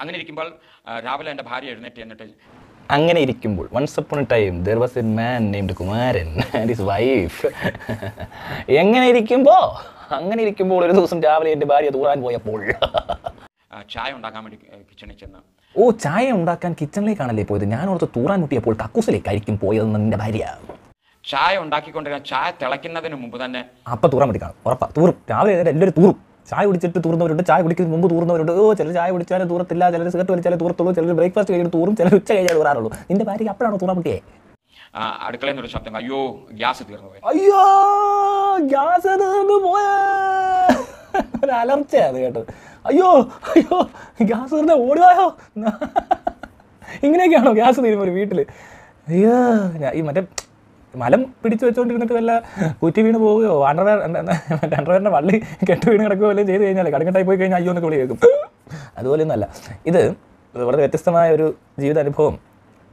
അങ്ങനെ ഇരിക്കുമ്പോൾ രാവിലെ എൻ്റെ ഭാര്യ എഴുന്നേറ്റ് എന്നിട്ട് അങ്ങനെ ഇരിക്കുമ്പോൾ once upon a time there was a man named Kumaran and his wife എങ്ങനെ ഇരിക്കുമ്പോൾ അങ്ങനെ ഇരിക്കുമ്പോൾ ഒരു ദിവസം രാവിലെ എൻ്റെ ഭാര്യ തൂറാൻ പോയപ്പോൾ ചായ ഉണ്ടാക്കാൻ വേണ്ടി കിച്ചണിൽ ചെന്ന് ഓ ചായ ഉണ്ടാക്കാൻ കിച്ചണിലേക്കാണല്ലേ പോയത് ഞാൻ ഓർത്ത് തൂറാൻ മുട്ടിയപ്പോൾ കക്കൂസിലേക്കായിരിക്കും പോയതെന്ന് നിന്റെ ഭാര്യ ചായ ഉണ്ടാക്കിക്കൊണ്ടിരുന്ന ചായ തിളയ്ക്കുന്നതിന് മുമ്പ് തന്നെ അപ്പം തൂറാൻ വേണ്ടി കാണും ഉറപ്പാ തൂറും രാവിലെ എല്ലാവരും തൂറും ചായ കുടിച്ചിട്ട് തൂർന്നവരുണ്ട് ചായ കുടിക്കുന്ന മുമ്പ് തൂർന്നവരുണ്ട് ഓ ചിലർ ചായ കുടിച്ചാലേ തൂറത്തില്ല ചിലർ സിഗരറ്റ് വലിച്ചാലേ തൂറത്തുള്ളൂ ചിലർ ബ്രേക്ക്ഫാസ്റ്റ് കഴിഞ്ഞിട്ട് തൂറും ചിലർ ഉച്ച കഴിഞ്ഞാൽ തൂറാറുള്ളൂ നിന്റെ ഭാര്യ അപ്പോഴാണോ തൂറാൻ പറ്റിയേ അടുക്കളയിൽ ശബ്ദം അയ്യോ ഗ്യാസ് തീർന്നു അയ്യോ ഗ്യാസ് തീർന്നു പോയ ഒരു അലർച്ചയാണ് കേട്ടത് അയ്യോ അയ്യോ ഗ്യാസ് തീർന്ന ഓടിവായോ ഇങ്ങനെയൊക്കെയാണോ ഗ്യാസ് തീരുമ്പോൾ വീട്ടിൽ അയ്യോ ഈ മറ്റേ മലം പിടിച്ചു വെച്ചുകൊണ്ടിരുന്നിട്ട് വല്ല കുറ്റി വീണ് പോവുകയോ അണ്ടർവെയർ മറ്റേ അണ്ടർവെയറിൻ്റെ വള്ളി കെട്ട് വീണ് കിടക്കുകയോ വല്ലതും ചെയ്ത് കഴിഞ്ഞാൽ കടക്കട്ടായി പോയി കഴിഞ്ഞാൽ അയ്യോ എന്നൊക്കെ വിളി കേൾക്കും അതുപോലെയൊന്നുമല്ല ഇത് വളരെ വ്യത്യസ്തമായ ഒരു ജീവിത അനുഭവം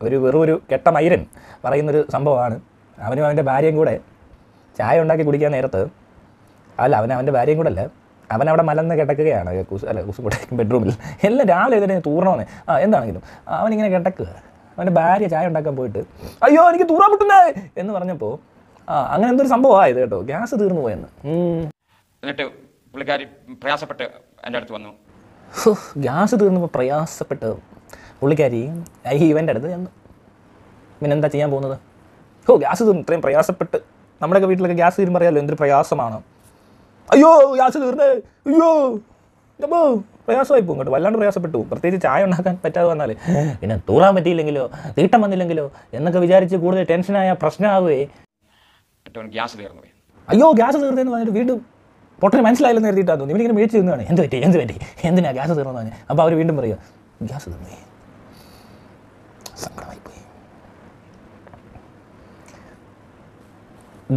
ഒരു വെറും ഒരു കെട്ട മൈരൻ പറയുന്നൊരു സംഭവമാണ് അവനും അവൻ്റെ ഭാര്യയും കൂടെ ചായ ഉണ്ടാക്കി കുടിക്കാൻ നേരത്ത് അല്ല അവൻ അവൻ്റെ ഭാര്യയും കൂടെ അല്ല അവൻ അവിടെ മലന്ന് കിടക്കുകയാണ് കുസ് അല്ല കുസും കൂടെ ബെഡ്റൂമിൽ എല്ലാം രാവിലെ ഇതിനെ തൂർണമെന്ന് ആ എന്താണെങ്കിലും അവനിങ്ങനെ കിടക്കുക അവൻ്റെ ഭാര്യ ചായ ഉണ്ടാക്കാൻ പോയിട്ട് അയ്യോ എനിക്ക് തൂറാൻ പറ്റുന്നേ എന്ന് പറഞ്ഞപ്പോൾ ആ അങ്ങനെ എന്തൊരു സംഭവമായത് കേട്ടോ ഗ്യാസ് തീർന്നു പോയെന്ന് എന്നിട്ട് പുള്ളിക്കാരി പ്രയാസപ്പെട്ട് എൻ്റെ അടുത്ത് വന്നു ഗ്യാസ് തീർന്നപ്പോൾ പ്രയാസപ്പെട്ട് പുള്ളിക്കാരി ഈ ഇവൻ്റെ അടുത്ത് ചെന്നു എന്താ ചെയ്യാൻ പോകുന്നത് ഓ ഗ്യാസ് തീർന്നു ഇത്രയും പ്രയാസപ്പെട്ട് നമ്മുടെയൊക്കെ വീട്ടിലൊക്കെ ഗ്യാസ് തീരുമ്പോൾ അറിയാമല്ലോ എന്തൊരു പ്രയാസമാണ് അയ്യോ ഗ്യാസ് തീർന്നേ അയ്യോ അപ്പോൾ പ്രയാസമായി പോകും കേട്ടോ വല്ലാണ്ട് പ്രയാസപ്പെട്ടു പ്രത്യേകിച്ച് ചായ ഉണ്ടാക്കാൻ പറ്റാതെ വന്നാൽ പിന്നെ തൂറാൻ പറ്റിയില്ലെങ്കിലോ തീട്ടം വന്നില്ലെങ്കിലോ എന്നൊക്കെ വിചാരിച്ച് കൂടുതൽ ടെൻഷനായ പ്രശ്നമാവുകയെ ഗ്യാസ് തീർന്നു അയ്യോ ഗ്യാസ് തീർന്നെന്ന് പറഞ്ഞിട്ട് വീണ്ടും പൊട്ടന് മനസ്സിലായില്ലെന്ന് കരുതിയിട്ടാണ് തോന്നുന്നു ഇവരിങ്ങനെ മേടിച്ച് നിന്നാണ് എന്ത് പറ്റി എന്ത് പറ്റി എന്തിനാ ഗ്യാസ് തീർന്നു പറഞ്ഞു അപ്പോൾ അവർ വീണ്ടും പറയുക ഗ്യാസ് തീർന്നു സങ്കടമായി പോയി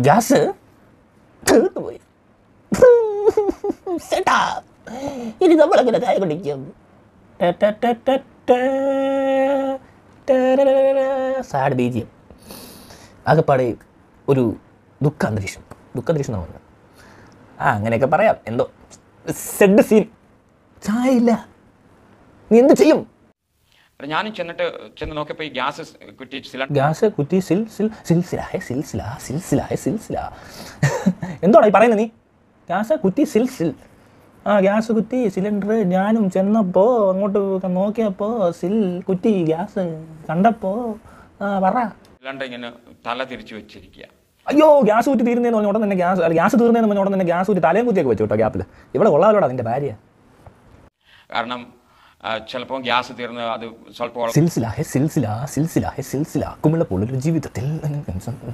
ഗ്യാസ് തീർന്നു പോയി ഇനി നമ്മളങ്ങനെ ചായ കുടിക്കും സാഡ് ബീജിയം ആകെപ്പാടെ ഒരു ദുഃഖാന്തരീക്ഷം ദുഃഖാന്തരീക്ഷം ദുഃഖ എന്ന് പറഞ്ഞത് ആ അങ്ങനെയൊക്കെ പറയാം എന്തോ സെഡ് സീൻ ചായ ഇല്ല നീ എന്ത് ചെയ്യും ഞാനും ചെന്നിട്ട് ചെന്ന് നോക്കിയപ്പോൾ ഈ ഗ്യാസ് കുറ്റി സില ഗ്യാസ് കുറ്റി സിൽ സിൽ സിൽസിലായ സിൽസില സിൽസിലായ സിൽസില എന്തോടാ ഈ പറയുന്നത് നീ ഗ്യാസ് കുറ്റി സിൽ സിൽ ആ ഗ്യാസ് കുറ്റി സിലിണ്ടർ ഞാനും ചെന്നപ്പോ അങ്ങോട്ട് നോക്കിയപ്പോൾ സിൽ കുറ്റി ഗ്യാസ് കണ്ടപ്പോൾ ആ പറ ഇങ്ങനെ തല തിരിച്ചു വെച്ചിരിക്കുക അയ്യോ ഗ്യാസ് കുറ്റി തീരുന്നതെന്ന് പറഞ്ഞ ഉടനെ തന്നെ ഗ്യാസ് അല്ല ഗ്യാസ് തീർന്നതെന്ന് പറഞ്ഞ ഉടനെ തന്നെ ഗ്യാസ് കുറ്റി തലയും കുത്തിയൊക്കെ വെച്ചു കേട്ടോ ഗ്യാപ്പിൽ ഇവിടെ ഉള്ളവരോടാ നിന്റെ ഭാര്യ കാരണം ചിലപ്പോൾ ഗ്യാസ് തീർന്ന് അത് സ്വല്പം സിൽസില ഹെ സിൽസില സിൽസില ഹെ സിൽസില കുമിളപ്പോൾ ഒരു ജീവിതത്തിൽ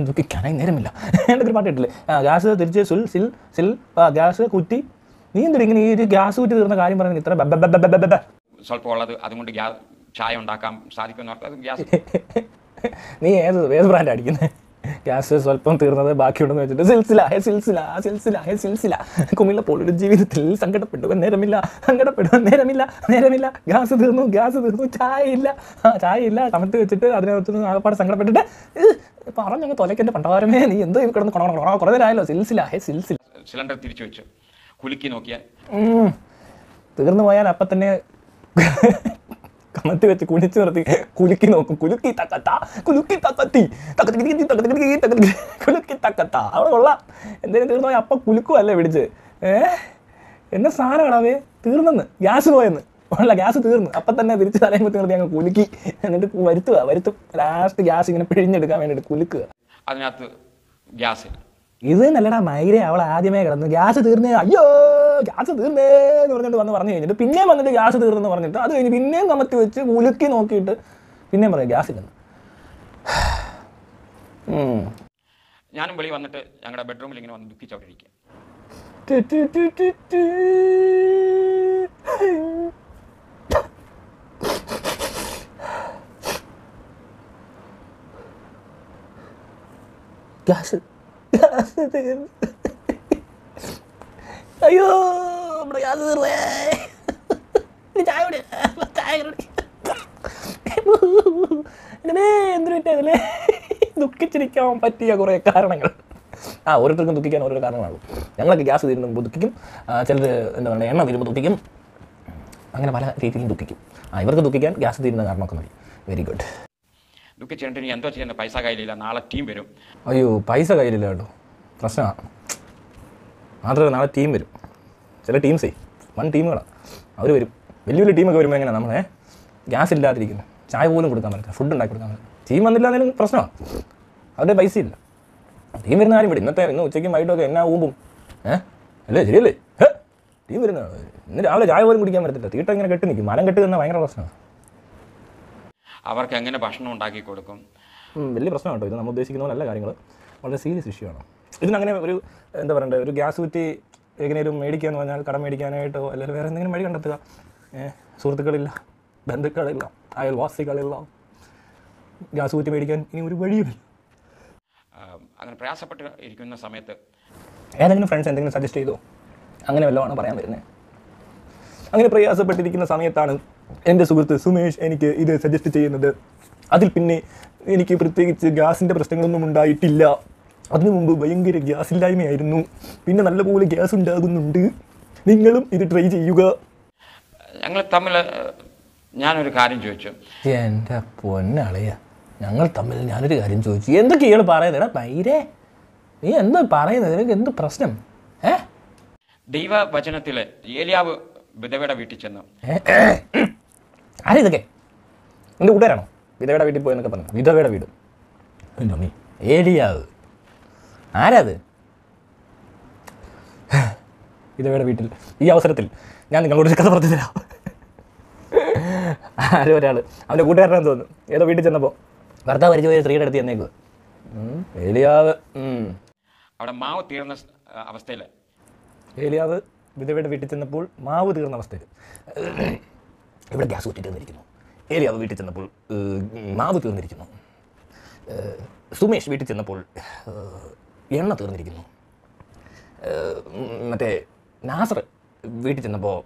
ദുഃഖിക്കാനായി നേരമില്ല എന്നൊക്കെ ഒരു പാട്ട് ഇട്ടില്ലേ ഗ്യാസ് തിരിച്ച് സുൽ സിൽ സിൽ ഗ്യാസ് കുറ്റി നീ എന്തിട്ട് ഇങ്ങനെ ഈ ഒരു ഗ്യാസ് കുറ്റി തീർന്ന കാര്യം പറയുന്നത് ഇത്ര സ്വല്പം ഉള്ളത് അതുകൊണ്ട് ഗ്യാസ് ചായ ഉണ്ടാക്കാൻ സാധിക്കും ഗ്യാസ് നീ ഏത് ഏത് ബ്രാൻഡ് അടിക്കുന്നത് ഗ്യാസ് സ്വല്പം തീർന്നത് ബാക്കിയുണ്ടെന്ന് വെച്ചിട്ട് സിൽസില സിൽസില സിൽസില സിൽസില ഹേ സിൽസില ഒരു ജീവിതത്തിൽ സങ്കടപ്പെട്ടു നേരമില്ല സങ്കടപ്പെട്ടു നേരമില്ല നേരമില്ല ഗ്യാസ് തീർന്നു ഗ്യാസ് തീർന്നു ചായ ഇല്ല ചായ ഇല്ല കമത്ത് വെച്ചിട്ട് അതിനകത്ത് ആകപ്പാട് സങ്കടപ്പെട്ടിട്ട് പറഞ്ഞങ്ങ് തൊലയ്ക്കെൻ്റെ പണ്ടാരമേ നീ എന്തോ കിടന്ന് കൊണ കുറേ നേരമായല്ലോ സിൽസില സിൽസില സിലിണ്ടർ തിരിച്ചു വെച്ചു കുലുക്കി നോക്കിയാൽ തീർന്നു പോയാൽ അപ്പൊ തന്നെ കമത്തി വെച്ച് കുണിച്ചു നിർത്തി കുലുക്കി നോക്കും കുലുക്കി തക്കത്ത കുലുക്കി തക്കത്തി തക്കത്തി തക്കത്തി കുലുക്കി തക്കത്ത അവിടെ കൊള്ളാം എന്തേലും തീർന്നു പോയാൽ അപ്പൊ കുലുക്കുമല്ലേ പിടിച്ച് ഏഹ് എന്നെ സാധനമാണ് അവേ തീർന്നെന്ന് ഗ്യാസ് പോയെന്ന് ഉള്ള ഗ്യാസ് തീർന്നു അപ്പൊ തന്നെ തിരിച്ച് തലയും കുത്തി നിർത്തി അങ്ങ് കുലുക്കി എന്നിട്ട് വരുത്തുക വരുത്തും ലാസ്റ്റ് ഗ്യാസ് ഇങ്ങനെ പിഴിഞ്ഞെടുക്കാൻ വേണ്ടിയിട്ട് കുലുക്കുക അതിനകത്ത് ഗ്യാസ് ഇത് നല്ലടാ മൈര അവൾ ആദ്യമേ കിടന്നു ഗ്യാസ് തീർന്നേ അയ്യോ ഗ്യാസ് തീർന്നേ എന്ന് പറഞ്ഞിട്ട് വന്ന് പറഞ്ഞു കഴിഞ്ഞിട്ട് പിന്നെയും വന്നിട്ട് ഗ്യാസ് തീർന്നെന്ന് പറഞ്ഞിട്ട് അത് കഴിഞ്ഞ് പിന്നെയും കമത്തി വെച്ച് ഉലുക്കി നോക്കിയിട്ട് പിന്നെയും പറയാം ഗ്യാസ് ഇല്ലെന്ന് ഞാനും വെളി വന്നിട്ട് ഞങ്ങളുടെ ബെഡ്റൂമിൽ ഇങ്ങനെ വന്ന് ദുഃഖിച്ചോണ്ടിരിക്കുക ഗ്യാസ് അയ്യോ നമ്മുടെ ഗ്യാസ് തീർന്നേ ചായ ചായ കുടി എന്തിനു പറ്റിയതില്ലേ ദുഃഖിച്ചിരിക്കാൻ പറ്റിയ കുറേ കാരണങ്ങൾ ആ ഓരോരുത്തർക്കും ദുഃഖിക്കാൻ ഓരോ കാരണങ്ങളാണ് ഞങ്ങളൊക്കെ ഗ്യാസ് തീരുമ്പോൾ ദുഃഖിക്കും ചിലത് എന്താ പറയുക എണ്ണ തീരുമ്പോൾ ദുഃഖിക്കും അങ്ങനെ പല രീതിയിലും ദുഃഖിക്കും ആ ഇവർക്ക് ദുഃഖിക്കാൻ ഗ്യാസ് തീരുന്ന കാരണമൊക്കെ മതി വെരി ഗുഡ് യു കെ എന്തോ ചെയ്യണ്ട പൈസ കയ്യിലില്ല നാളെ ടീം വരും അയ്യോ പൈസ കയ്യിലില്ല കേട്ടോ പ്രശ്നമാണ് മാത്രമല്ല നാളെ ടീം വരും ചില ടീംസേ വൺ ടീമുകളാണ് അവർ വരും വലിയ വലിയ ടീമൊക്കെ വരുമ്പോൾ എങ്ങനെയാണ് നമ്മളെ ഗ്യാസ് ഇല്ലാതിരിക്കുന്നത് ചായ പോലും കൊടുക്കാൻ പറ്റില്ല ഫുഡ് ഉണ്ടാക്കി കൊടുക്കാൻ പറ്റില്ല ടീം വന്നില്ല എന്നാലും പ്രശ്നമാണ് അവരുടെ പൈസ ഇല്ല ടീം വരുന്ന ആരും ഇവിടെ ഇന്നത്തെ ഇന്ന് ഉച്ചയ്ക്കും ഒക്കെ എന്നാ ഊമ്പും ഏഹ് അല്ലേ ശരിയല്ലേ ടീം വരുന്ന ഇന്ന് രാവിലെ ചായ പോലും കുടിക്കാൻ പറ്റത്തില്ല തീട്ടം ഇങ്ങനെ കെട്ടി നിൽക്കും മരം കെട്ടി തന്നെ ഭയങ്കര പ്രശ്നമാണ് അവർക്ക് എങ്ങനെ ഭക്ഷണം ഉണ്ടാക്കി കൊടുക്കും വലിയ പ്രശ്നമാണ് കേട്ടോ ഇത് നമ്മൾ ഉദ്ദേശിക്കുന്ന പോലെ കാര്യങ്ങൾ വളരെ സീരിയസ് ഇഷ്യൂ ആണ് ഇതിനങ്ങനെ ഒരു എന്താ പറയണ്ടേ ഒരു ഗ്യാസ് കുറ്റി എങ്ങനെയും മേടിക്കാന്ന് പറഞ്ഞാൽ കടം മേടിക്കാനായിട്ടോ അല്ലെങ്കിൽ വേറെ എന്തെങ്കിലും വഴി കണ്ടെത്തുക സുഹൃത്തുക്കളില്ല ബന്ധുക്കളില്ല അയൽവാസികളില്ല ഗ്യാസ് കുറ്റി മേടിക്കാൻ ഇനി ഒരു വഴിയുമില്ല അങ്ങനെ പ്രയാസപ്പെട്ട് ഇരിക്കുന്ന സമയത്ത് ഏതെങ്കിലും ഫ്രണ്ട്സ് എന്തെങ്കിലും സജസ്റ്റ് ചെയ്തോ അങ്ങനെ വല്ലതാണ് പറയാൻ വരുന്നത് അങ്ങനെ പ്രയാസപ്പെട്ടിരിക്കുന്ന സമയത്താണ് എൻ്റെ സുഹൃത്ത് സുമേഷ് എനിക്ക് ഇത് സജസ്റ്റ് ചെയ്യുന്നത് അതിൽ പിന്നെ എനിക്ക് പ്രത്യേകിച്ച് ഗ്യാസിൻ്റെ പ്രശ്നങ്ങളൊന്നും ഉണ്ടായിട്ടില്ല അതിനു മുമ്പ് ഭയങ്കര ഗ്യാസില്ലായ്മയായിരുന്നു പിന്നെ നല്ലപോലെ ഗ്യാസ് ഉണ്ടാകുന്നുണ്ട് നിങ്ങളും ഇത് ട്രൈ ചെയ്യുക ഞങ്ങൾ തമ്മിൽ ഞാനൊരു കാര്യം ചോദിച്ചു എൻ്റെ പൊന്നളയ ഞങ്ങൾ തമ്മിൽ ഞാനൊരു കാര്യം ചോദിച്ചു എന്തൊക്കെയാണ് പറയുന്നത് പൈരേ നീ എന്താ പറയുന്നത് നിനക്ക് എന്ത് പ്രശ്നം ഏ ദൈവവചനത്തിലെ ഏലിയാവ് വിധവയുടെ വീട്ടിൽ ചെന്നു ആരാ ഇതൊക്കെ എൻ്റെ കൂട്ടുകാരാണോ വിധവയുടെ വീട്ടിൽ പോയെന്നൊക്കെ പറഞ്ഞു വിധവയുടെ വീട് നീ ഏടിയാത് ആരാത് വിധവയുടെ വീട്ടിൽ ഈ അവസരത്തിൽ ഞാൻ നിങ്ങളോട് കഥ പറഞ്ഞു തരാം ആരോ ഒരാൾ അവൻ്റെ കൂട്ടുകാരനാണെന്ന് തോന്നുന്നു ഏതോ വീട്ടിൽ ചെന്നപ്പോൾ ഭർത്താവ് വരച്ചു പോയ സ്ത്രീയുടെ അടുത്ത് ചെന്നേക്കുക ഏലിയാവ് അവിടെ മാവ് തീർന്ന അവസ്ഥയിൽ ഏലിയാവ് വിധവയുടെ വീട്ടിൽ ചെന്നപ്പോൾ മാവ് തീർന്ന അവസ്ഥയിൽ ഇവിടെ ഗ്യാസ് കുറ്റി ഏലി അവ വീട്ടിൽ ചെന്നപ്പോൾ മാവ് തീർന്നിരിക്കുന്നു സുമേഷ് വീട്ടിൽ ചെന്നപ്പോൾ എണ്ണ തീർന്നിരിക്കുന്നു മറ്റേ നാസർ വീട്ടിൽ ചെന്നപ്പോൾ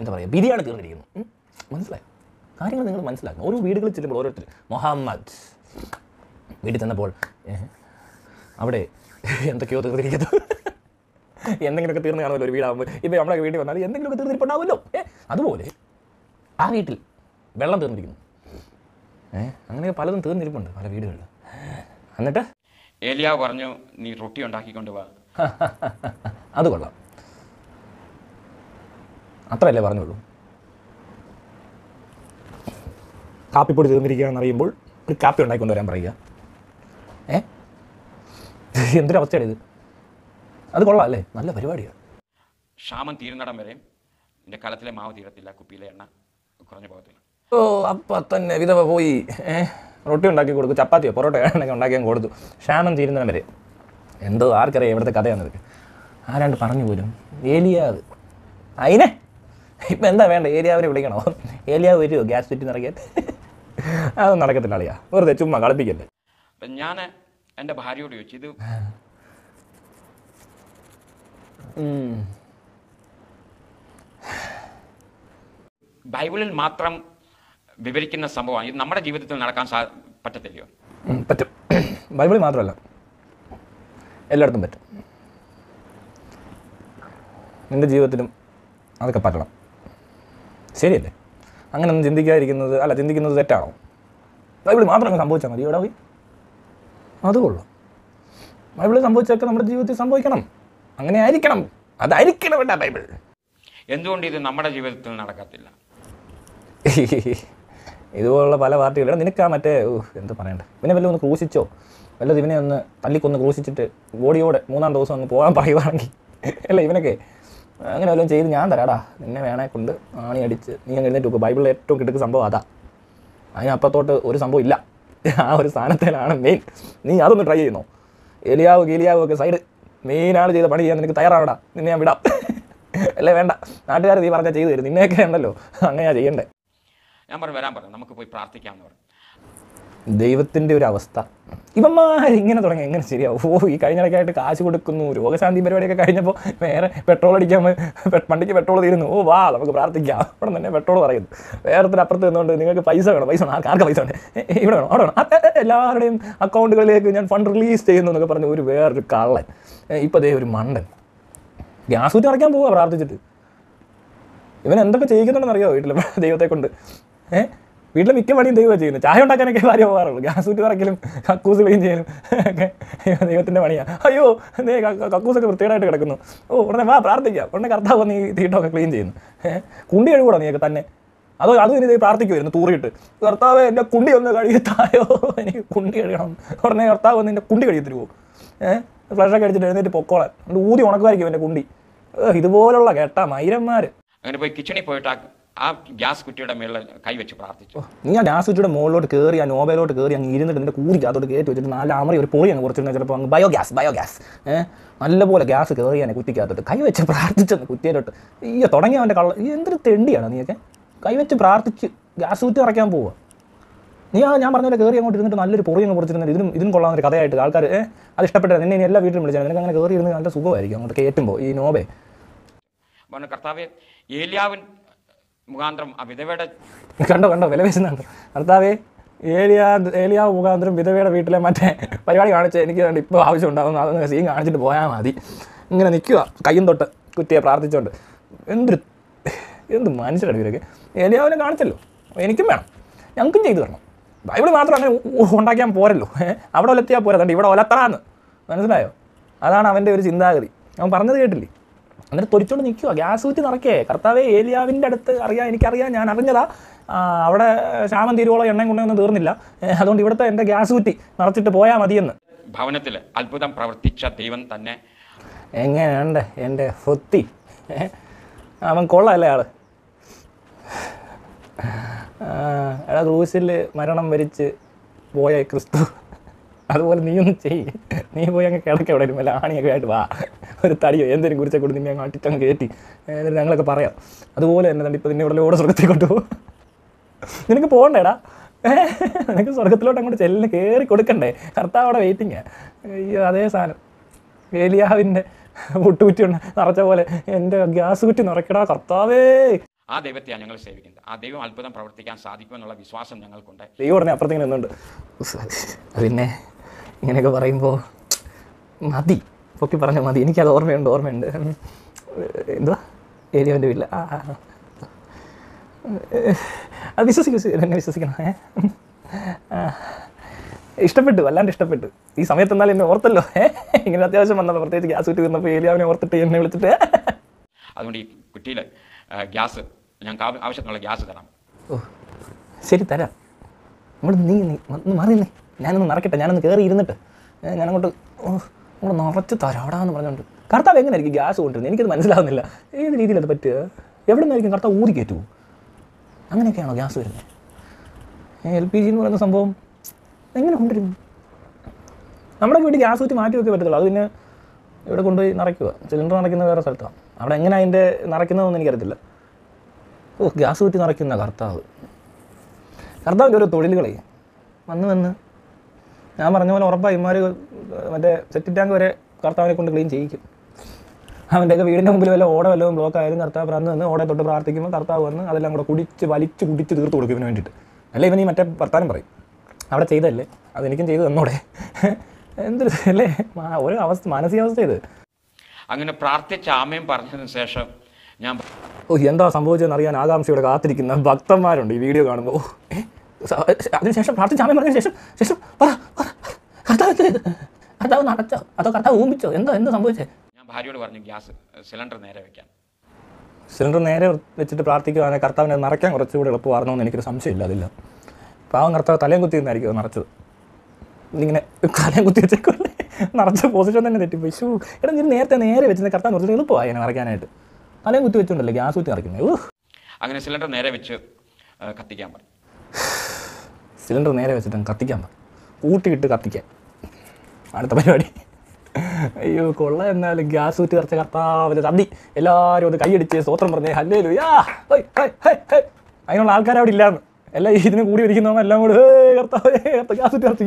എന്താ പറയുക ബിരിയാണി തീർന്നിരിക്കുന്നു മനസ്സിലായോ കാര്യങ്ങൾ നിങ്ങൾ മനസ്സിലാക്കണം ഓരോ വീടുകളിൽ ചെല്ലുമ്പോൾ ഓരോരുത്തർ മുഹമ്മദ് വീട്ടിൽ ചെന്നപ്പോൾ അവിടെ എന്തൊക്കെയോ തീർന്നിരിക്കുന്നു എന്തെങ്കിലുമൊക്കെ തീർന്നു കാണുമല്ലോ ഒരു വീടാകുമ്പോൾ ഇപ്പോൾ നമ്മളൊക്കെ വീട്ടിൽ വന്നാൽ എന്തെങ്കിലുമൊക്കെ തീർന്നിരിപ്പുണ്ടാവുമല്ലോ ഏ അതുപോലെ ആ വീട്ടിൽ വെള്ളം തീർന്നിരിക്കുന്നു ഏഹ് അങ്ങനെ പലതും തീർന്നിരിപ്പുണ്ട് പല വീടുകളിൽ എന്നിട്ട് ഏലിയാവ് പറഞ്ഞു നീ റൊട്ടി ഉണ്ടാക്കിക്കൊണ്ട് വാ അത് കൊള്ളാം അത്രയല്ലേ പറഞ്ഞോളൂ കാപ്പിപ്പൊടി തീർന്നിരിക്കുകയാണെന്ന് അറിയുമ്പോൾ ഒരു കാപ്പി ഉണ്ടാക്കിക്കൊണ്ട് വരാൻ പറയുക ഏ എന്തൊരവസ്ഥയാണ് ഇത് അത് കൊള്ളാം അല്ലേ നല്ല പരിപാടിയാണ് ക്ഷാമം തീരുന്നടം വരെ എൻ്റെ കലത്തിലെ മാവ് തീരത്തില്ല കുപ്പിയിലെ എണ്ണ കുറഞ്ഞു പോകത്തില്ല ഓ അപ്പം തന്നെ വിധവ പോയി റൊട്ടി ഉണ്ടാക്കി കൊടുക്കും ചപ്പാത്തിയോ പൊറോട്ട എണ്ണയൊക്കെ ഉണ്ടാക്കി കൊടുത്തു ക്ഷാമം തീരുന്നിടം വരെ എന്തോ ആർക്കറിയാം ഇവിടുത്തെ കഥയാണത് ആരാണ്ട് പറഞ്ഞു പോലും ഏലിയാവ് അതിനെ ഇപ്പം എന്താ വേണ്ട ഏലിയാവിനെ വിളിക്കണോ ഏലിയാവ് വരുമോ ഗ്യാസ് ചുറ്റി നിറയ്ക്കാൻ അതൊന്നും നടക്കത്തില്ല അളിയാ വെറുതെ ചുമ്മാ കളിപ്പിക്കല്ലേ ഞാൻ എൻ്റെ ഭാര്യയോട് ചോദിച്ചു ഇത് ബൈബിളിൽ മാത്രം വിവരിക്കുന്ന സംഭവമാണ് ഇത് നമ്മുടെ ജീവിതത്തിൽ നടക്കാൻ സാ പറ്റത്തില്ലയോ പറ്റും ബൈബിളിൽ മാത്രമല്ല എല്ലായിടത്തും പറ്റും എൻ്റെ ജീവിതത്തിലും അതൊക്കെ പറ്റണം ശരിയല്ലേ അങ്ങനെ ഒന്നും ചിന്തിക്കാതിരിക്കുന്നത് അല്ല ചിന്തിക്കുന്നത് തെറ്റാണോ ബൈബിൾ മാത്രം സംഭവിച്ചാൽ മതി ഇവിടെ പോയി അതുകൊള്ളു ബൈബിളിൽ സംഭവിച്ചൊക്കെ നമ്മുടെ ജീവിതത്തിൽ സംഭവിക്കണം അങ്ങനെ ആയിരിക്കണം അതായിരിക്കണം വേണ്ട ബൈബിൾ എന്തുകൊണ്ട് ഇത് നമ്മുടെ ജീവിതത്തിൽ നടക്കത്തില്ല ഇതുപോലുള്ള പല പാർട്ടികളും നിനക്കാ മറ്റേ എന്ത് പറയണ്ട ഇവനെ വല്ലതും ഒന്ന് ക്രൂശിച്ചോ വല്ലത് ഇവനെ ഒന്ന് തല്ലിക്കൊന്ന് ക്രൂശിച്ചിട്ട് ബോഡിയോടെ മൂന്നാം ദിവസം ഒന്ന് പോകാൻ പറയുവാണെങ്കിൽ അല്ല ഇവനൊക്കെ അങ്ങനെ വല്ലതും ചെയ്ത് ഞാൻ തരാടാ നിന്നെ വേണേ കൊണ്ട് ആണി അടിച്ച് നീ അങ്ങ് എഴുന്നേറ്റ് നോക്കും ബൈബിളിൽ ഏറ്റവും കിട്ടുക സംഭവം അതാ അതിനപ്പുറത്തോട്ട് ഒരു സംഭവം ഇല്ല ആ ഒരു സ്ഥാനത്തിലാണ് മെയിൻ നീ അതൊന്ന് ട്രൈ ചെയ്യുന്നു എലിയാവ് ഗീലിയാവ് ഒക്കെ സൈഡ് നീനാൾ ചെയ്ത പണി ചെയ്യാൻ നിനക്ക് തയ്യാറാവടാ നിന്നെ ഞാൻ വിടാം അല്ലേ വേണ്ട നാട്ടുകാർ നീ പറഞ്ഞാൽ ചെയ്തു തരും നിന്നെയൊക്കെ ഉണ്ടല്ലോ അങ്ങനെയാണ് ചെയ്യണ്ടേ ഞാൻ പറഞ്ഞു വരാൻ പറഞ്ഞു നമുക്ക് പോയി പ്രാർത്ഥിക്കാം എന്ന് പറഞ്ഞു ദൈവത്തിൻ്റെ ഒരു അവസ്ഥ ഇവന്മാരിങ്ങനെ തുടങ്ങി എങ്ങനെ ശരിയാവും ഓ ഈ കഴിഞ്ഞിടയ്ക്കായിട്ട് കാശ് കൊടുക്കുന്നു രോഗശാന്തി പരിപാടിയൊക്കെ കഴിഞ്ഞപ്പോൾ വേറെ പെട്രോൾ അടിക്കാൻ വണ്ടിക്ക് പെട്രോൾ തീരുന്നു ഓ വാ നമുക്ക് പ്രാർത്ഥിക്കാം അവിടെ തന്നെ പെട്രോൾ പറയുന്നു വേറെ അപ്പുറത്ത് നിന്നുകൊണ്ട് നിങ്ങൾക്ക് പൈസ വേണം പൈസ വേണം ആർക്ക് പൈസ വേണം ഇവിടെ വേണം അവിടെ വേണം എല്ലാവരുടെയും അക്കൗണ്ടുകളിലേക്ക് ഞാൻ ഫണ്ട് റിലീസ് ചെയ്യുന്നു എന്നൊക്കെ പറഞ്ഞ് ഒരു വേറൊരു കള്ളൻ ഇപ്പോൾ അതേ ഒരു മണ്ടൻ ഗ്യാസ് ഊറ്റി അടയ്ക്കാൻ പോവുക പ്രാർത്ഥിച്ചിട്ട് ഇവൻ എന്തൊക്കെ ചെയ്യിക്കുന്നുണ്ടെന്ന് അറിയാമോ വീട്ടിൽ ദൈവത്തെ കൊണ്ട് ഏഹ് വീട്ടിലെ മിക്ക പണിയും ദൈവം ചെയ്യുന്നത് ചായ ഉണ്ടാക്കാനൊക്കെ ഭാര്യ പോകാറുള്ളൂ ഗ്യാസ് ഊറ്റി പറക്കലും കക്കൂസ് ക്ലീൻ ചെയ്യലും ഒക്കെ ദൈവത്തിൻ്റെ പണിയാണ് അയ്യോ ദേ കക്കൂസൊക്കെ വൃത്തികേടായിട്ട് കിടക്കുന്നു ഓ ഉടനെ വാ പ്രാർത്ഥിക്കാം ഉടനെ കർത്താവ് നീ തീട്ടൊക്കെ ക്ലീൻ ചെയ്യുന്നു കുണ്ടി കഴുകൂടാ നീയൊക്കെ തന്നെ അത് അത് ഇനി പ്രാർത്ഥിക്കുമായിരുന്നു തൂറിയിട്ട് കർത്താവ് എൻ്റെ കുണ്ടി ഒന്ന് കഴുകിത്തായോ എനിക്ക് കുണ്ടി കഴുകണം ഉടനെ കർത്താവ് ഒന്ന് എൻ്റെ കുണ്ടി കഴുകി തരുമോ ഏഹ് ഫ്ലഷൊക്കെ അടിച്ചിട്ട് എഴുന്നേറ്റ് പൊക്കോളാൻ ഊതി ഉണക്കുമായിരിക്കും എൻ്റെ കുണ്ടി ഇതുപോലുള്ള കേട്ടാ മൈരന്മാർ അങ്ങനെ പോയി കിച്ചണിൽ പോയിട്ട് ആ ഗ്യാസ് കുറ്റിയുടെ മേളിൽ കൈവച്ച് പ്രാർത്ഥിച്ചു നീ ആ ഗ്യാസ് കുറ്റിയുടെ മുകളിലോട്ട് കയറി ആ നോബലോട്ട് കയറി അങ്ങ് ഇരുന്നിട്ട് നിന്റെ കൂരിക്ക് അതോട്ട് കയറ്റി വെച്ചിട്ട് നാല് ആമറി ഒരു പോയി കുറച്ചിരുന്നത് ചിലപ്പോൾ അങ്ങ് ബയോഗ്യാസ് ബയോഗ്യാസ് ഏഹ് നല്ലപോലെ ഗ്യാസ് കയറി ഞാൻ കുറ്റിക്കകത്തോട്ട് കൈവച്ച് പ്രാർത്ഥിച്ചെന്ന് കുറ്റിയിലോട്ട് ഈ തുടങ്ങിയ അവൻ്റെ കള്ള ഈ എന്തൊരു തെണ്ടിയാണ് നീയൊക്കെ കൈവച്ച് പ്രാർത്ഥിച്ച് ഗ്യാസ് കുറ്റി ഇറക്കാൻ പോവുക നീ ആ ഞാൻ പറഞ്ഞ പോലെ കയറി അങ്ങോട്ട് ഇരുന്നിട്ട് നല്ലൊരു പൊറി കുറച്ചിരുന്നത് ഇതിനും ഇതിനും കൊള്ളാവുന്ന ഒരു കഥയായിട്ട് ആൾക്കാർ അത് ഇഷ്ടപ്പെട്ടത് നിന്നെ എല്ലാ വീട്ടിലും വിളിച്ചാൽ നിനക്ക് അങ്ങനെ കയറി ഇരുന്ന് നല്ല സുഖമായിരിക്കും അങ്ങോട്ട് കയറ്റുമ്പോൾ ഈ നോബെ കർത്താവ് ഏലിയാവിൻ മുഖാന്തരം ആ വിധവയുടെ കണ്ടോ കണ്ടോ വില പേശുന്നുണ്ട് ഭർത്താവേ ഏലിയാ ഏലിയാവ് മുഖാന്തരം വിധവയുടെ വീട്ടിലെ മറ്റേ പരിപാടി കാണിച്ച് എനിക്ക് വേണ്ടി ഇപ്പോൾ ആവശ്യം ഉണ്ടാകുന്നു അതൊന്ന് സീൻ കാണിച്ചിട്ട് പോയാൽ മതി ഇങ്ങനെ നിൽക്കുക കയ്യും തൊട്ട് കുറ്റിയെ പ്രാർത്ഥിച്ചുകൊണ്ട് എന്തൊരു എന്ത് മനുഷ്യരാണ് ഇവരൊക്കെ ഏലിയാവിനെ കാണിച്ചല്ലോ എനിക്കും വേണം ഞങ്ങൾക്കും ചെയ്തു തരണം ബൈബിൾ മാത്രം അങ്ങനെ ഉണ്ടാക്കിയാൽ പോരല്ലോ അവിടെ ഒലത്തിയാൽ പോരാ ഇവിടെ ഒലത്തറാന്ന് മനസ്സിലായോ അതാണ് അവൻ്റെ ഒരു ചിന്താഗതി അവൻ പറഞ്ഞത് കേട്ടില്ലേ എന്നിട്ട് തൊരിച്ചോണ്ട് നിൽക്കുക ഗ്യാസ് ഊറ്റി നിറക്കേ കർത്താവേ ഏലിയാവിൻ്റെ അടുത്ത് അറിയാം എനിക്കറിയാം ഞാൻ അറിഞ്ഞതാ അവിടെ ശാമം തീരുവോളം എണ്ണയും കൊണ്ടൊന്നും തീർന്നില്ല അതുകൊണ്ട് ഇവിടുത്തെ എൻ്റെ ഗ്യാസ് ഊറ്റി നിറച്ചിട്ട് പോയാൽ മതിയെന്ന് ഭവനത്തിൽ അത്ഭുതം പ്രവർത്തിച്ച ദൈവം തന്നെ എങ്ങനെയുണ്ട് എൻ്റെ ഫുത്തി അവൻ കൊള്ളല്ലേ ആള് എടാ ക്രൂസിൽ മരണം വരിച്ച് പോയ ക്രിസ്തു അതുപോലെ നീയൊന്ന് ചെയ്യ് നീ പോയി അങ്ങ് കിടക്കെവിടെ ഇരുമല്ല ആണിയൊക്കെ ആയിട്ട് വാ ഒരു തടിയോ എന്തെങ്കിലും കുറിച്ചെ കൊടുത്ത് നിന്നെ കാട്ടിട്ട് കയറ്റി എന്നിട്ട് ഞങ്ങളൊക്കെ പറയാം അതുപോലെ തന്നെ തന്നെ ഇപ്പോൾ നിന്നെ ഇവിടെ ഓടെ സ്വർഗത്തിൽ പോകും നിനക്ക് പോകണ്ടേടാ നിനക്ക് സ്വർഗത്തിലോട്ട് അങ്ങോട്ട് ചെല്ലിന് കയറി കൊടുക്കണ്ടേ കർത്താവ് അവിടെ വെയിറ്റിങ് അതേ സാധനം വേലിയാവിൻ്റെ ഒട്ടുകുറ്റി ഉണ്ട് നിറച്ച പോലെ എൻ്റെ ഗ്യാസ് കുറ്റി നിറയ്ക്കടാ കർത്താവേ ആ ദൈവത്തെയാണ് ഞങ്ങൾ സേവിക്കുന്നത് ആ ദൈവം അത്ഭുതം പ്രവർത്തിക്കാൻ സാധിക്കുമെന്നുള്ള വിശ്വാസം ഞങ്ങൾക്കുണ്ട് ദൈവം ഉടനെ അപ്പുറത്തേക്ക് നിന്നുണ്ട് പിന്നെ ഇങ്ങനെയൊക്കെ പറയുമ്പോൾ മതി പൊക്കി പറഞ്ഞാൽ മതി എനിക്കത് ഓർമ്മയുണ്ട് ഓർമ്മയുണ്ട് എന്തുവാ ഏരിയവൻ്റെ വീട്ടിൽ ആ അത് വിശ്വസിക്കും എന്നെ വിശ്വസിക്കണം ഏ ഇഷ്ടപ്പെട്ടു വല്ലാണ്ട് ഇഷ്ടപ്പെട്ടു ഈ സമയത്ത് എന്നാലും എന്നെ ഓർത്തല്ലോ ഇങ്ങനെ അത്യാവശ്യം വന്നപ്പോൾ പ്രത്യേകിച്ച് ഗ്യാസ് കിട്ടി വന്നപ്പോൾ ഏലിയാവിനെ ഓർത്തിട്ട് എന്നെ വിളിച്ചിട്ട് അതുകൊണ്ട് ഈ കുട്ടിയിൽ ഗ്യാസ് ഞങ്ങൾക്ക് ആവശ്യത്തിനുള്ള ഗ്യാസ് തരാം ഓ ശരി തരാം നമ്മൾ നീ ഒന്ന് മാറി നിന്നേ ഞാനൊന്ന് മറക്കട്ടെ ഞാനൊന്ന് കയറി ഇരുന്നിട്ട് ഞാനങ്ങോട്ട് ഓ നമ്മൾ നിറച്ച് തരാടാന്ന് പറഞ്ഞുകൊണ്ട് കർത്താവ് എങ്ങനെയായിരിക്കും ഗ്യാസ് കൊണ്ടിരുന്നത് എനിക്കത് മനസ്സിലാവുന്നില്ല ഏത് രീതിയിലത് പറ്റുക എവിടെ നിന്നായിരിക്കും കർത്താവ് ഊതി കയറ്റുമോ അങ്ങനെയൊക്കെയാണോ ഗ്യാസ് വരുന്നത് എൽ പി ജി എന്ന് പറയുന്ന സംഭവം എങ്ങനെ കൊണ്ടുവരും നമ്മുടെ വീട്ടിൽ ഗ്യാസ് കുറ്റി മാറ്റി വെക്കേ പറ്റത്തുള്ളൂ അത് പിന്നെ ഇവിടെ കൊണ്ടുപോയി നിറയ്ക്കുക സിലിണ്ടർ നിറയ്ക്കുന്നത് വേറെ സ്ഥലത്താണ് അവിടെ എങ്ങനെ അതിൻ്റെ നിറയ്ക്കുന്നതെന്ന് എനിക്കറിയത്തില്ല ഓ ഗ്യാസ് കുറ്റി നിറയ്ക്കുന്ന കർത്താവ് കർത്താവിൻ്റെ ഓരോ തൊഴിലുകളെ വന്ന് വന്ന് ഞാൻ പറഞ്ഞ പോലെ ഉറപ്പായി ഇമാര് മറ്റേ സെറ്റ് ടാങ്ക് വരെ കർത്താവിനെ കൊണ്ട് ക്ലീൻ ചെയ്യിക്കും അവൻ്റെയൊക്കെ വീടിൻ്റെ മുമ്പിൽ വല്ല ഓട വല്ലതും ബ്ലോക്ക് ആയാലും കർത്താവ് അന്ന് വന്ന് ഓടെ തൊട്ട് പ്രാർത്ഥിക്കുമ്പോൾ കർത്താവ് വന്ന് അതെല്ലാം കൂടെ കുടിച്ച് വലിച്ച് കുടിച്ച് തീർത്ത് കൊടുക്കും ഇവന് വേണ്ടിയിട്ട് അല്ല ഇവൻ ഈ മറ്റേ വർത്താനം പറയും അവിടെ ചെയ്തല്ലേ അതെനിക്കും ചെയ്തു തന്നോടെ എന്തൊരു അല്ലേ ഒരു അവസ്ഥ മാനസികാവസ്ഥ ഇത് അങ്ങനെ പ്രാർത്ഥിച്ച ആമയും പറഞ്ഞതിന് ശേഷം ഞാൻ ഓ എന്താ സംഭവിച്ചതെന്ന് അറിയാൻ ആകാംക്ഷയോടെ കാത്തിരിക്കുന്ന ഭക്തന്മാരുണ്ട് ഈ വീഡിയോ കാണുമ്പോൾ അതിന് അതിനുശേഷം പ്രാർത്ഥിച്ചാമേ പറഞ്ഞതിന് ശേഷം ശേഷം പറ കർത്താവ് കർത്താവ് നടച്ചോ അതോ കർത്താവ് ഊമ്പിച്ചോ എന്തോ എന്തോ സംഭവിച്ചേ ഞാൻ ഭാര്യയോട് പറഞ്ഞു ഗ്യാസ് സിലിണ്ടർ നേരെ വെക്കാൻ സിലിണ്ടർ നേരെ വെച്ചിട്ട് പ്രാർത്ഥിക്കുവാണെങ്കിൽ കർത്താവിനെ നിറയ്ക്കാൻ കുറച്ചുകൂടി എളുപ്പമായിരുന്നു എന്ന് എനിക്കൊരു സംശയമില്ല അതില്ല പാവം കർത്താവ് തലയും കുത്തി നിന്നായിരിക്കും അത് നിറച്ചത് ഇതിങ്ങനെ തലയും കുത്തി വെച്ചേക്കല്ലേ നിറച്ച പൊസിഷൻ തന്നെ തെറ്റിപ്പോയി ഷൂ എടാ നീ നേരത്തെ നേരെ വെച്ചിരുന്ന കർത്താവ് കുറച്ച് എളുപ്പമായി എന്നെ നിറയ്ക്കാനായിട്ട് തലയും കുത്തി വെച്ചുകൊണ്ടല്ലേ ഗ്യാസ് കുത്തി നിറയ്ക്കുന്നത് അങ്ങനെ സിലിണ്ടർ നേരെ വെച്ച് കത്തിക്കാൻ പറഞ്ഞു സിലിണ്ടർ നേരെ വെച്ചിട്ട് കത്തിക്കാൻ പറ കൂട്ടിയിട്ട് കത്തിക്കാൻ അടുത്ത പരിപാടി അയ്യോ കൊള്ള എന്നാലും ഗ്യാസ് കുറ്റി നിറച്ച കർത്താവിൻ്റെ തന്നി എല്ലാവരും ഒന്ന് കൈയടിച്ച് സ്വത്രം പറഞ്ഞ് ഹല്ലേലു യാ അതിനുള്ള ആൾക്കാരവിടെ അവിടെ ഇല്ലാന്ന് എല്ലാം ഇതിന് കൂടി ഇരിക്കുന്നവരെല്ലാം കൂടി കർത്താവേ കർത്താവ് കർത്തി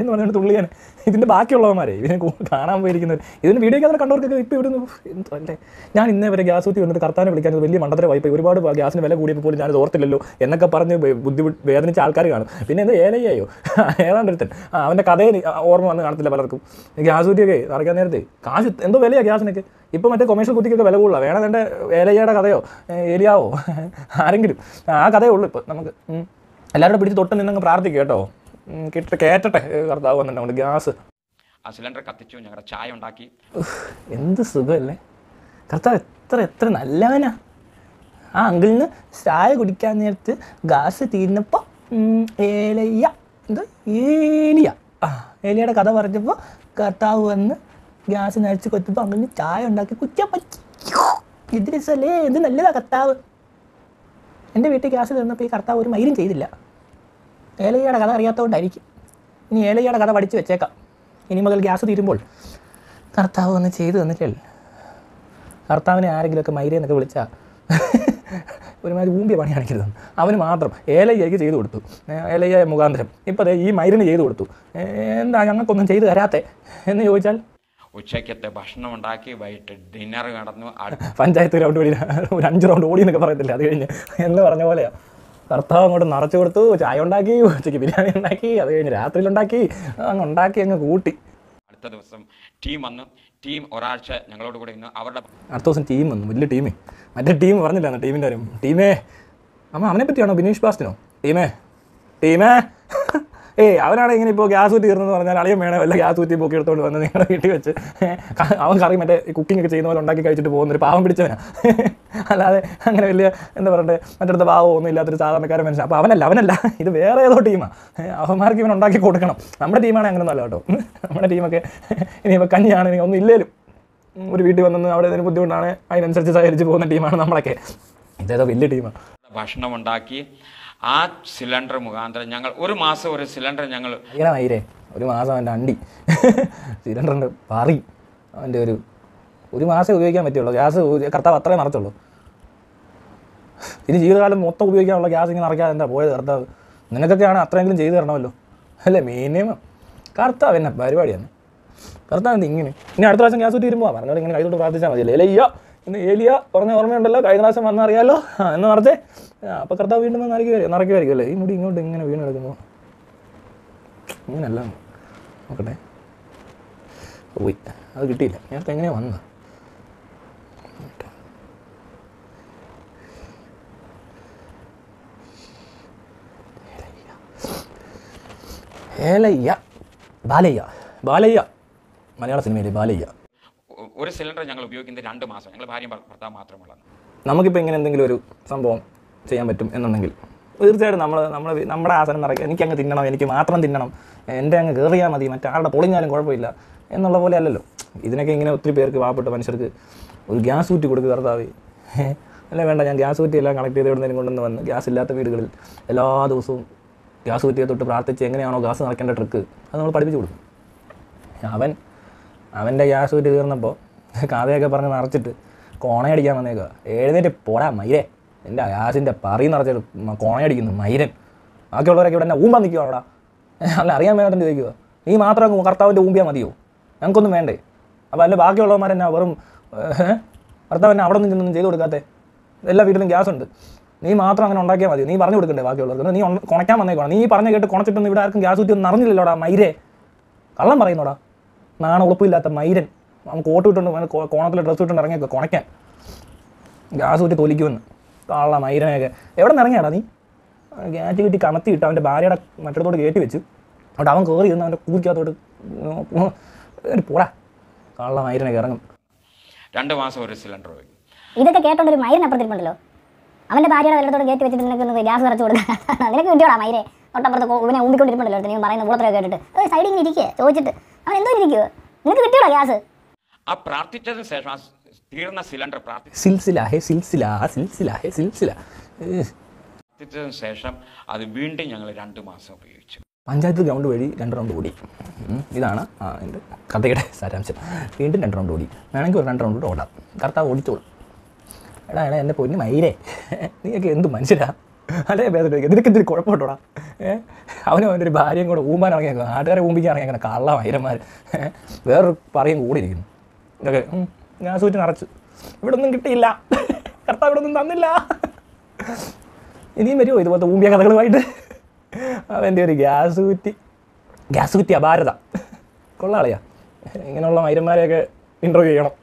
എന്ന് പറഞ്ഞുകൊണ്ട് തുള്ളിയാണ് ഇതിൻ്റെ ബാക്കിയുള്ളവന്മാരെ ഇതിനെ കാണാൻ പോയിരിക്കുന്നവർ ഇതിന് വീഡിയോ അതിൽ കണ്ടവർക്കൊക്കെ ഇപ്പോൾ ഇവിടുന്ന് എന്തോ അല്ലേ ഞാൻ ഇന്നേ വരെ ഗ്യാസ് കുത്തി വന്നിട്ട് കർത്താനെ വിളിക്കാൻ വലിയ മണ്ടത്തര വായ്പ ഒരുപാട് ഗ്യാസിന് വില കൂടിയപ്പോൾ പോലും ഞാനത് ഓർത്തില്ലല്ലോ എന്നൊക്കെ പറഞ്ഞ് ബുദ്ധി വേദനിച്ച ആൾക്കാർ കാണും പിന്നെ എന്ത് ഏലയ്യായോ ഏതാണ്ടൊരുത്തൻ അവൻ്റെ കഥയെ ഓർമ്മ വന്ന് കാണത്തില്ല പലർക്കും ഗ്യാസ് കുറ്റിയൊക്കെ നടക്കാൻ നേരത്തെ കാശ് എന്തോ വിലയാണ് ഗ്യാസിനൊക്കെ ഇപ്പം മറ്റേ കൊമേഴ്ഷ്യൽ കുത്തിക്കൊക്കെ വില കൂടുതലാണ് വേണം എൻ്റെ ഏലയ്യയുടെ കഥയോ ഏലിയാവോ ആരെങ്കിലും ആ കഥയേ ഉള്ളൂ ഇപ്പം നമുക്ക് എല്ലാവരും പിടിച്ച് തൊട്ട് നിന്നങ്ങ് പ്രാർത്ഥിക്കുക കേട്ടോ കിട്ട കേറ്റട്ടെ കർത്താവ് വന്നിട്ടുണ്ട് ഗ്യാസ് ആ സിലിണ്ടർ കത്തിച്ചു ഞങ്ങളുടെ ചായ ഉണ്ടാക്കി എന്ത് സുഖമല്ലേ കർത്താവ് എത്ര എത്ര നല്ലവനാ ആ അങ്കിളിന് ചായ കുടിക്കാൻ നേരത്ത് ഗ്യാസ് തീർന്നപ്പോൾ ഏലയ്യ എന്ത് ഏലിയ ആ ഏലിയയുടെ കഥ പറഞ്ഞപ്പോൾ കർത്താവ് വന്ന് ഗ്യാസ് നരച്ച് കൊത്തപ്പോൾ അങ്കിളിന് ചായ ഉണ്ടാക്കി കുറ്റ പറ്റി ഇതിരിച്ചല്ലേ എന്ത് നല്ലതാ കർത്താവ് എൻ്റെ വീട്ടിൽ ഗ്യാസ് തീർന്നപ്പോൾ ഈ കർത്താവ് ഒരു മൈലും ചെയ്തില്ല ഏലയ്യയുടെ കഥ അറിയാത്തതുകൊണ്ടായിരിക്കും ഇനി ഏലയ്യയുടെ കഥ പഠിച്ചു വെച്ചേക്കാം ഇനി മുതൽ ഗ്യാസ് തീരുമ്പോൾ കർത്താവ് ഒന്ന് ചെയ്തു തന്നിട്ടില്ല കർത്താവിനെ ആരെങ്കിലുമൊക്കെ എന്നൊക്കെ വിളിച്ചാൽ ഒരുമാതിരി ഊമ്പിയ പണി കാണിക്കരുത് അവന് മാത്രം ഏലയ്യയ്ക്ക് ചെയ്തു കൊടുത്തു ഏലയ്യ മുഖാന്തരം ഇപ്പോൾ ഈ മൈരിന് ചെയ്തു കൊടുത്തു എന്താ ഞങ്ങൾക്കൊന്നും ചെയ്തു തരാത്തേ എന്ന് ചോദിച്ചാൽ ഉച്ചയ്ക്കത്തെ ഭക്ഷണം ഉണ്ടാക്കി വൈകിട്ട് ഡിന്നർ കടന്നു പഞ്ചായത്ത് ഗ്രൗണ്ട് വഴി ഒരു അഞ്ച് റൗണ്ട് ഓടി എന്നൊക്കെ പറയത്തില്ല അത് കഴിഞ്ഞ് എന്ന് പറഞ്ഞ പോലെയാ ഭർത്താവ് അങ്ങോട്ട് നിറച്ചു കൊടുത്തു ചായ ഉണ്ടാക്കി ഉച്ചയ്ക്ക് ബിരിയാണി ഉണ്ടാക്കി അത് കഴിഞ്ഞ് രാത്രിയിൽ ഉണ്ടാക്കി അങ്ങ് ഉണ്ടാക്കി അങ്ങ് കൂട്ടി അടുത്ത ദിവസം ടീം വന്നു ടീം ഒരാഴ്ച ഞങ്ങളോട് കൂടെ ഇന്ന് അവരുടെ അടുത്ത ദിവസം ടീം വന്നു വലിയ ടീമേ മറ്റേ ടീം പറഞ്ഞില്ല ടീമിൻ്റെ കാര്യം ടീമേ അമ്മ അവനെ പറ്റിയാണോ ബിനീഷ് ബാസ്റ്റിനോ ടീമേ ടീമേ ഏ അവനാണ് ഇങ്ങനെ ഇപ്പോൾ ഗ്യാസ് കുറ്റി തീർന്നെന്ന് പറഞ്ഞാൽ അളിയൻ വേണം അല്ല ഗ്യാസ് കുറ്റി പോക്കി എടുത്തോണ്ട് വന്ന് നിങ്ങളുടെ വീട്ടിൽ വെച്ച് അവൻ കറി മറ്റേ കുക്കിംഗ് ഒക്കെ ചെയ്യുന്ന പോലെ ഉണ്ടാക്കി കഴിച്ചിട്ട് പോകുന്നൊരു പാവം പിടിച്ചവനാണ് അല്ലാതെ അങ്ങനെ വലിയ എന്താ പറയണ്ടേ മറ്റടുത്ത പാവം ഒന്നും ഇല്ലാത്തൊരു സാധാരണക്കാരൻ മനുഷ്യൻ അപ്പോൾ അവനല്ല അവനല്ല ഇത് വേറെ ഏതോ ടീമാണ് അവന്മാർക്ക് ഇവൻ ഉണ്ടാക്കി കൊടുക്കണം നമ്മുടെ ടീമാണ് അങ്ങനെയൊന്നും കേട്ടോ നമ്മുടെ ടീമൊക്കെ ഇനി ഇപ്പോൾ കഞ്ഞിയാണ് ഒന്നും ഇല്ലേലും ഒരു വീട്ടിൽ വന്നു അവിടെ ഏതെങ്കിലും ബുദ്ധിമുട്ടാണ് അതിനനുസരിച്ച് സഹകരിച്ച് പോകുന്ന ടീമാണ് നമ്മളൊക്കെ ഇതേതോ വലിയ ടീമാണ് ഭക്ഷണം ഉണ്ടാക്കി ആ സിലിണ്ടർ മുഖാന്തരം ഞങ്ങൾ ഒരു മാസം ഒരു സിലിണ്ടർ ഞങ്ങൾ ഒരു മാസം അവൻ്റെ അണ്ടി സിലിണ്ടർ പറി അവൻ്റെ ഒരു ഒരു മാസം ഉപയോഗിക്കാൻ പറ്റുള്ളൂ ഗ്യാസ് കർത്താവ് അത്രേ നിറച്ചുള്ളൂ ഇനി ജീവിതകാലം മൊത്തം ഉപയോഗിക്കാനുള്ള ഗ്യാസ് ഇങ്ങനെ നിറയ്ക്കാതെ എന്താ പോയത് കർത്താവ് നിനക്കൊക്കെയാണ് അത്രയെങ്കിലും ചെയ്തു തരണമല്ലോ അല്ലേ മിനിമം കർത്താവ് എന്നെ പരിപാടിയാണ് കർത്താവ് എന്ത് ഇങ്ങനെ ഇനി അടുത്ത പ്രാവശ്യം ഗ്യാസ് വരുമ്പോൾ പറഞ്ഞോട് ഇങ്ങനെ കൈ പ്രാർത്ഥിച്ചാൽ മതി എലിയ ഇന്ന് ഏലിയ പറഞ്ഞ ഓർമ്മയുണ്ടല്ലോ കഴിഞ്ഞ പ്രാവശ്യം വന്നറിയാലോ എന്ന് പറഞ്ഞേ അപ്പോൾ കർത്താവ് വീണ്ടും നനയ്ക്കുമായിരിക്കും നിറയ്ക്കുമായിരിക്കും അല്ലേ ഈ മുടി ഇങ്ങോട്ട് ഇങ്ങനെ വീണെടുക്കുമ്പോൾ ഇങ്ങനല്ല നോക്കട്ടെ പോയി അത് കിട്ടിയില്ല ഞാൻ എങ്ങനെയാണ് വന്നത് ഏലയ്യ ബാലയ്യ ബാലയ്യ മലയാള സിനിമയിലെ ബാലയ്യ ഒരു സിലിണ്ടർ ഞങ്ങൾ ഉപയോഗിക്കുന്നത് രണ്ട് മാസം ഞങ്ങൾ ഭാര്യ ഭർത്താവ് മാത്രമുള്ളതാണ് നമുക്കിപ്പോൾ ഇങ്ങനെ എന്തെങ്കിലും ഒരു സംഭവം ചെയ്യാൻ പറ്റും എന്നുണ്ടെങ്കിൽ തീർച്ചയായിട്ടും നമ്മൾ നമ്മൾ നമ്മുടെ ആസനം നിറയ്ക്കുക എനിക്ക് അങ്ങ് തിന്നണം എനിക്ക് മാത്രം തിന്നണം എൻ്റെ അങ്ങ് കയറിയാൽ മതി മറ്റാരുടെ പൊളിഞ്ഞാലും കുഴപ്പമില്ല എന്നുള്ള പോലെ അല്ലല്ലോ ഇതിനൊക്കെ ഇങ്ങനെ ഒത്തിരി പേർക്ക് പാവപ്പെട്ട മനുഷ്യർക്ക് ഒരു ഗ്യാസ് ഊറ്റി കൊടുക്കുക കർത്താവ് അല്ല വേണ്ട ഞാൻ ഗ്യാസ് ഊറ്റി എല്ലാം കണക്ട് ചെയ്ത് എവിടുന്നേലും കൊണ്ടുവന്ന് വന്ന് ഗ്യാസ് ഇല്ലാത്ത വീടുകളിൽ എല്ലാ ദിവസവും ഗ്യാസ് ഊറ്റിയെ തൊട്ട് പ്രാർത്ഥിച്ച് എങ്ങനെയാണോ ഗ്യാസ് നിറയ്ക്കേണ്ട ട്രിക്ക് അത് നമ്മൾ പഠിപ്പിച്ചു കൊടുക്കും അവൻ അവൻ്റെ ഗ്യാസ് ഊറ്റി തീർന്നപ്പോൾ കഥയൊക്കെ പറഞ്ഞ് നിറച്ചിട്ട് കോണയടിക്കാൻ വന്നേക്കുക എഴുന്നേറ്റ് പോടാ മൈരേ എൻ്റെ അയാസിൻ്റെ പറയുന്ന നിറച്ചത് കോണയടിക്കുന്നു മൈരൻ ബാക്കിയുള്ളവരൊക്കെ ഇവിടെ എന്നെ ഊമ്പാൻ നിൽക്കുക അവിടെ അല്ല അറിയാൻ വേണ്ടി ചോദിക്കുക നീ മാത്രം കർത്താവിൻ്റെ ഊമ്പിയാൽ മതിയോ ഞങ്ങൾക്കൊന്നും വേണ്ടേ അപ്പോൾ അല്ല ബാക്കിയുള്ളവന്മാർ എന്നാ വെറും ഭർത്താവ് എന്നെ അവിടെ നിന്ന് ചെന്നൊന്നും ചെയ്തു കൊടുക്കാത്തേ എല്ലാ വീട്ടിലും ഗ്യാസ് ഉണ്ട് നീ മാത്രം അങ്ങനെ ഉണ്ടാക്കിയാൽ മതി നീ പറഞ്ഞു കൊടുക്കണ്ടേ ബാക്കിയുള്ളവർക്ക് നീ കുണയ്ക്കാൻ വന്നേക്കണം നീ പറഞ്ഞു കേട്ട് കുണച്ചിട്ടൊന്നും ഇവിടെ ആർക്കും ഗ്യാസ് കുറ്റിയൊന്നും അറിഞ്ഞില്ലല്ലോടാ മൈരേ കള്ളം പറയുന്നോടാ നാണ ഉളുപ്പില്ലാത്ത മൈരൻ കോട്ട് ഓട്ടിട്ടുണ്ട് കോണത്തിൽ ഡ്രസ്സ് ഇട്ടുണ്ട് ഇറങ്ങിയൊക്കെ കുണയ്ക്കാൻ ഗ്യാസ് കുറ്റി തോലിക്കുമെന്ന് കള്ള മൈരനൊക്കെ എവിടെ നിന്ന് നീ ഗ്യാറ്റ് കിട്ടി കമത്തിയിട്ട് അവൻ്റെ ഭാര്യയുടെ മറ്റടത്തോട് കയറ്റി വെച്ചു അവിടെ അവൻ കയറി ഇരുന്ന് അവൻ്റെ കൂലിക്കകത്തോട്ട് പോടാ കള്ള മൈരനൊക്കെ ഇറങ്ങും രണ്ട് മാസം ഒരു സിലിണ്ടർ ഇതൊക്കെ കേട്ടോണ്ട് ഒരു മൈരനപ്പുറത്തിരിപ്പുണ്ടല്ലോ അവൻ്റെ ഭാര്യയുടെ വല്ലത്തോട് കയറ്റി വെച്ചിട്ട് ഗ്യാസ് നിറച്ച് കൊടുക്കാം നിനക്ക് കിട്ടിയോടാ മൈരേ തൊട്ടപ്പുറത്ത് ഇവനെ ഊമ്പിക്കൊണ്ടിരിപ്പുണ്ടല്ലോ നീ പറയുന്ന കൂടത്തിലൊക്കെ കേട്ടിട്ട് അത് സൈഡിൽ ഇരിക്കുക ചോദിച്ചിട്ട് അവൻ എന്തോ ഇരിക്കുവോ നിനക്ക് കിട്ടിയോടാ ഗ്യാസ് ആ പ്രാർത്ഥിച്ചതിന് ശേഷം തീർന്ന സിലിണ്ടർ സിൽസില സിൽസില സിൽസില ശേഷം അത് വീണ്ടും ഞങ്ങൾ രണ്ട് മാസം ഉപയോഗിച്ചു പഞ്ചായത്ത് ഗ്രൗണ്ട് വഴി രണ്ട് റൗണ്ട് ഓടി ഇതാണ് എൻ്റെ കഥയുടെ സാരാംശം വീണ്ടും രണ്ട് റൗണ്ട് ഓടി വേണമെങ്കിൽ ഒരു രണ്ട് റൗണ്ട് ഓടാം കർത്താവ് ഓടിച്ചോളും എടാ എടാ എൻ്റെ പൊന്നു മൈരേ നീയൊക്കെ എന്ത് മനുഷ്യരാ അല്ലേ ഭേദം നിനക്ക് എന്തൊരു കുഴപ്പമുണ്ടോടാ അവനും അവൻ്റെ ഒരു ഭാര്യയും കൂടെ ഊമ്പാൻ ഇറങ്ങിയേക്കാം നാട്ടുകാരെ ഊമ്പിക്കാൻ ഇറങ്ങിയേക്കണം കള്ള മൈരന്മാർ വേറൊരു പറയും കൂടിയിരിക്കുന്നു ഇതൊക്കെ ഞാൻ സൂചി നിറച്ചു ഇവിടെ ഒന്നും കിട്ടിയില്ല കർത്താവ് ഇവിടെ ഒന്നും തന്നില്ല ഇനിയും വരുമോ ഇതുപോലത്തെ ഊമ്പിയ കഥകളുമായിട്ട് അവൻ്റെ ഒരു ഗ്യാസ് കുറ്റി ഗ്യാസ് കുറ്റി അപാരത കൊള്ളാളിയാ ഇങ്ങനെയുള്ള മൈരന്മാരെയൊക്കെ ഇൻ്റർവ്യൂ ചെയ്യണം